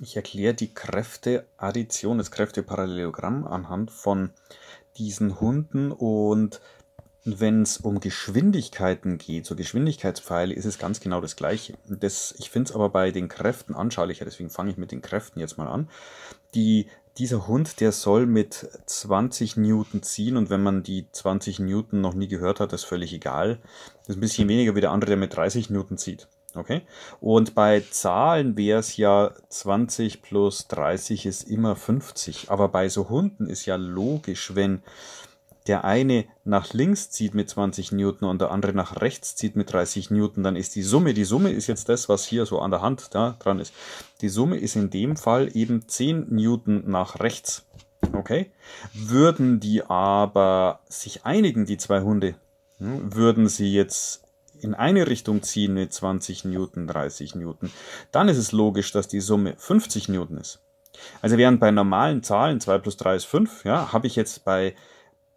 Ich erkläre die Kräfteaddition, das Kräfteparallelogramm anhand von diesen Hunden und wenn es um Geschwindigkeiten geht, so Geschwindigkeitspfeile, ist es ganz genau das gleiche. Das, ich finde es aber bei den Kräften anschaulicher, deswegen fange ich mit den Kräften jetzt mal an. Die, dieser Hund, der soll mit 20 Newton ziehen und wenn man die 20 Newton noch nie gehört hat, ist völlig egal. Das ist ein bisschen weniger wie der andere, der mit 30 Newton zieht. Okay. Und bei Zahlen wäre es ja 20 plus 30 ist immer 50. Aber bei so Hunden ist ja logisch, wenn der eine nach links zieht mit 20 Newton und der andere nach rechts zieht mit 30 Newton, dann ist die Summe, die Summe ist jetzt das, was hier so an der Hand da dran ist. Die Summe ist in dem Fall eben 10 Newton nach rechts. Okay. Würden die aber sich einigen, die zwei Hunde, hm, würden sie jetzt in eine Richtung ziehen mit 20 Newton, 30 Newton, dann ist es logisch, dass die Summe 50 Newton ist. Also während bei normalen Zahlen 2 plus 3 ist 5, ja, habe ich jetzt bei,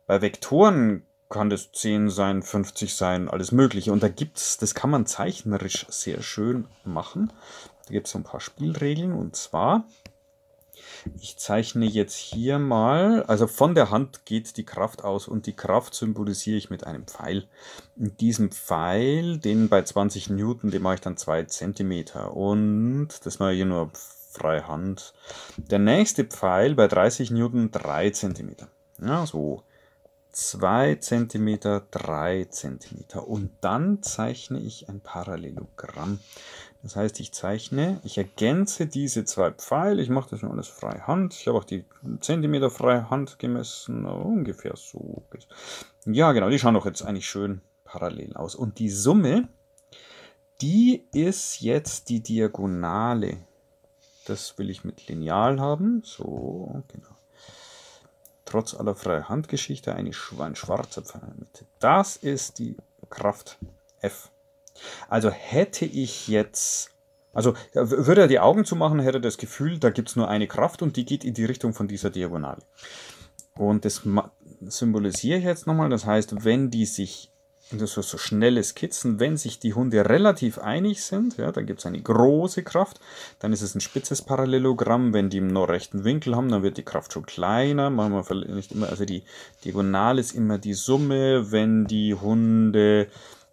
bei Vektoren kann das 10 sein, 50 sein, alles mögliche. Und da gibt es, das kann man zeichnerisch sehr schön machen. Da gibt es so ein paar Spielregeln und zwar ich zeichne jetzt hier mal, also von der Hand geht die Kraft aus und die Kraft symbolisiere ich mit einem Pfeil. In diesem Pfeil, den bei 20 Newton, den mache ich dann 2 cm. und das mache ich hier nur freie Hand. Der nächste Pfeil bei 30 Newton 3 cm. Ja, so. 2 cm, 3 cm und dann zeichne ich ein Parallelogramm. Das heißt, ich zeichne, ich ergänze diese zwei Pfeile, ich mache das nur alles frei Hand, ich habe auch die Zentimeter frei Hand gemessen, ungefähr so. Ja genau, die schauen doch jetzt eigentlich schön parallel aus. Und die Summe, die ist jetzt die Diagonale. Das will ich mit Lineal haben, so genau trotz aller Handgeschichte eine schwarze Pfeilmitte. Das ist die Kraft F. Also hätte ich jetzt, also äh, würde er die Augen zumachen, hätte er das Gefühl, da gibt es nur eine Kraft und die geht in die Richtung von dieser Diagonale. Und das symbolisiere ich jetzt nochmal. Das heißt, wenn die sich und das ist so schnelles Kitzen. Wenn sich die Hunde relativ einig sind, ja, dann gibt es eine große Kraft, dann ist es ein spitzes Parallelogramm. Wenn die im nur rechten Winkel haben, dann wird die Kraft schon kleiner. Machen wir vielleicht nicht immer, also die Diagonal ist immer die Summe. Wenn die Hunde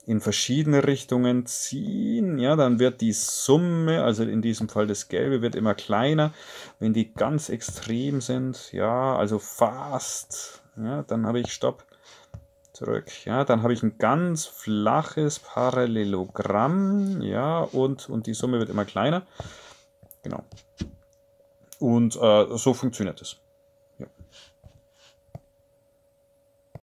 in verschiedene Richtungen ziehen, ja, dann wird die Summe, also in diesem Fall das Gelbe, wird immer kleiner. Wenn die ganz extrem sind, ja, also fast, ja, dann habe ich Stopp zurück. Ja, dann habe ich ein ganz flaches Parallelogramm. Ja, und, und die Summe wird immer kleiner. Genau. Und äh, so funktioniert es.